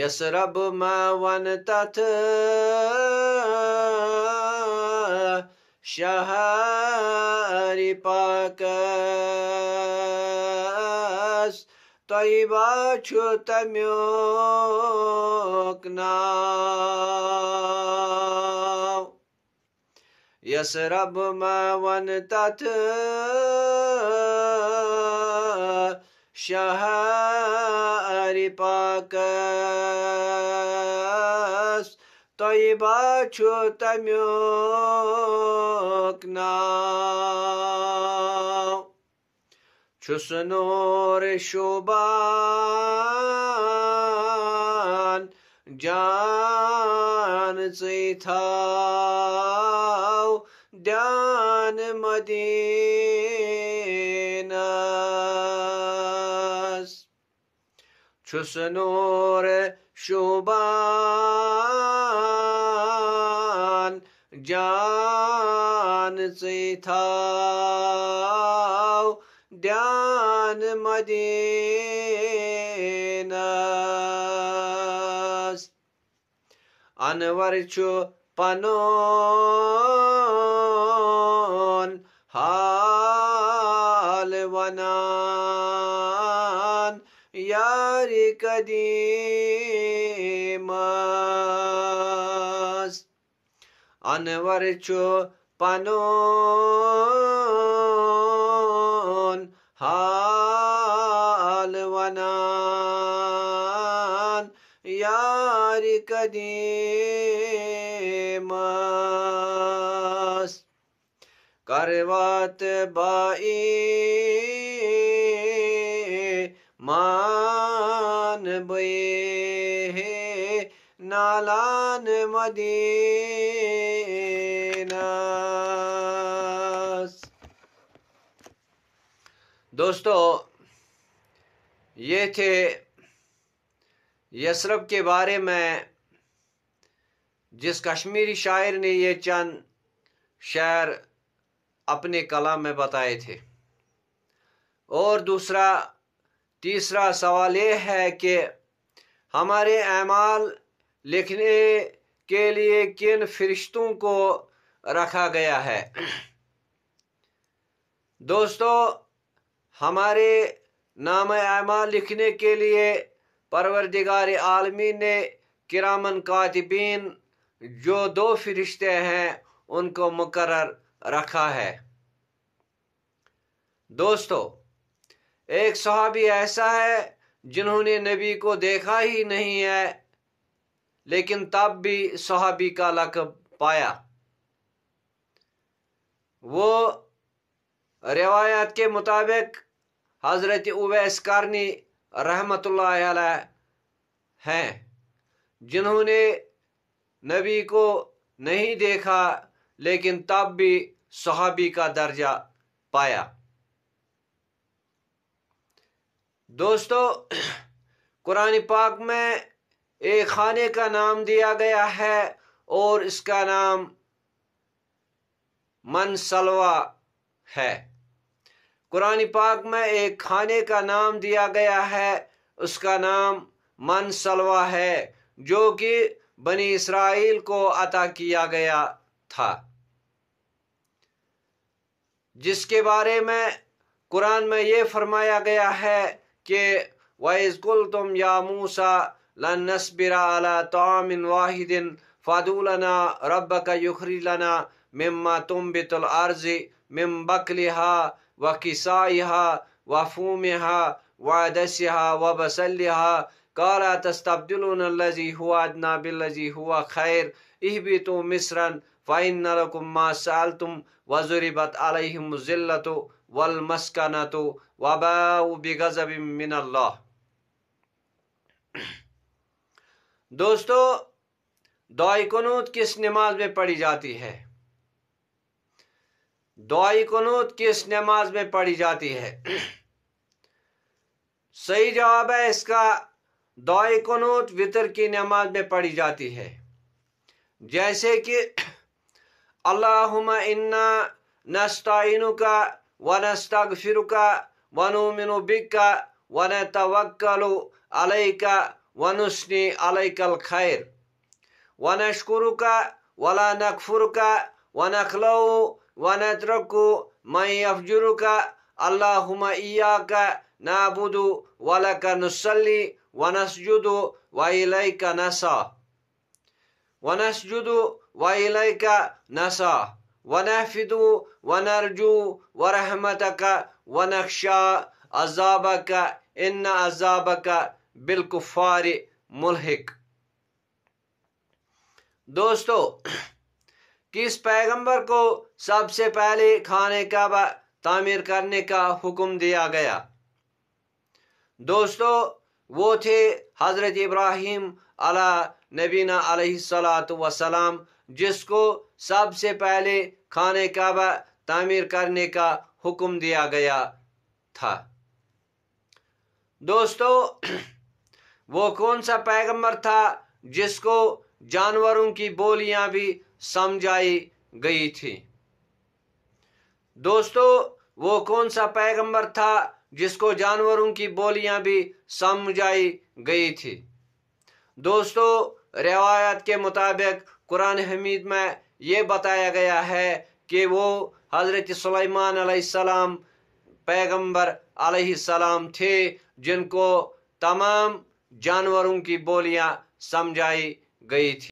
اس رب میں وت شہری پاک تہ بات نسر میں ون تت شہر پاکس طیبہ چھُ تمیُک ناو چھُس نور شوبان جان ژٕے تھاو دیان مدیٖن چوس نور شوبان جان زیتاو دیان مدین است انور چو پنون ها کدیس انور پنون حال ونان یار کدیم کروات بائی نالان دوستو یہ تھے یسرف کے بارے میں جس کشمیری شاعر نے یہ چند شعر اپنے کلام میں بتائے تھے اور دوسرا تیسرا سوال یہ ہے کہ ہمارے اعمال لکھنے کے لیے کن فرشتوں کو رکھا گیا ہے دوستو ہمارے نام اعمال لکھنے کے لیے پروردگار عالمی نے کرامن کاتبین جو دو فرشتے ہیں ان کو مقرر رکھا ہے دوستو ایک صحابی ایسا ہے جنہوں نے نبی کو دیکھا ہی نہیں ہے لیکن تب بھی صحابی کا لقب پایا وہ روایات کے مطابق حضرت کارنی رحمت اللہ علیہ ہیں جنہوں نے نبی کو نہیں دیکھا لیکن تب بھی صحابی کا درجہ پایا دوستو قرآن پاک میں ایک خانے کا نام دیا گیا ہے اور اس کا نام منسلو ہے قرآن پاک میں ایک کھانے کا نام دیا گیا ہے اس کا نام منسلو ہے جو کہ بنی اسرائیل کو عطا کیا گیا تھا جس کے بارے میں قرآن میں یہ فرمایا گیا ہے کہ وَإِذْ قُلْتُمْ يَا مُوسَى لَن طامن عَلَى طَعَامٍ وَاحِدٍ یخریلا لَنَا رَبَّكَ بت لَنَا مِمَّا بقل ہا وقی بَقْلِهَا ووم وَفُومِهَا وَعَدَسِهَا دسیہہ قَالَ تَسْتَبْدِلُونَ الَّذِي هُوَ الجی بِالَّذِي هُوَ ہوا خیر مِصْرًا فائن ما سألتم وزربت عليهم الزلة والمسكنة وباءوا بغضب من الله دوستو دعائی کنوت کس نماز میں پڑھی جاتی ہے دعائی کنوت کس نماز میں پڑھی جاتی ہے صحیح جواب ہے اس کا دعائی کنوت وطر کی نماز میں پڑھی جاتی ہے جیسے کہ اللهم إنا نستعينك ونستغفرك ونؤمن بك ونتوكل عليك ونسني عليك الخير ونشكرك ولا نكفرك ونخلو ونترك من يفجرك اللهم إياك نعبد ولك نصلي ونسجد وإليك نسعى ونسجد وإليك نسا ونحفد ونرجو ورحمتك ونخشى عذابك إن عذابك بالكفار بالکفار ملحق دوستو کس پیغمبر کو سب سے پہلے کھانے کعبہ تعمیر کرنے کا حکم دیا گیا دوستو وہ تھے حضرت ابراہیم علیہ نبینا علیہ السلام وسلام جس کو سب سے پہلے کھانے کعبہ تعمیر کرنے کا حکم دیا گیا تھا دوستو وہ کون سا پیغمبر تھا جس کو جانوروں کی بولیاں بھی سمجھائی گئی تھی دوستو وہ کون سا پیغمبر تھا جس کو جانوروں کی بولیاں بھی سمجھائی گئی تھی دوستو روایت کے مطابق قرآن حمید میں یہ بتایا گیا ہے کہ وہ حضرت سلیمان علیہ السلام پیغمبر علیہ السلام تھے جن کو تمام جانوروں کی بولیاں سمجھائی گئی تھی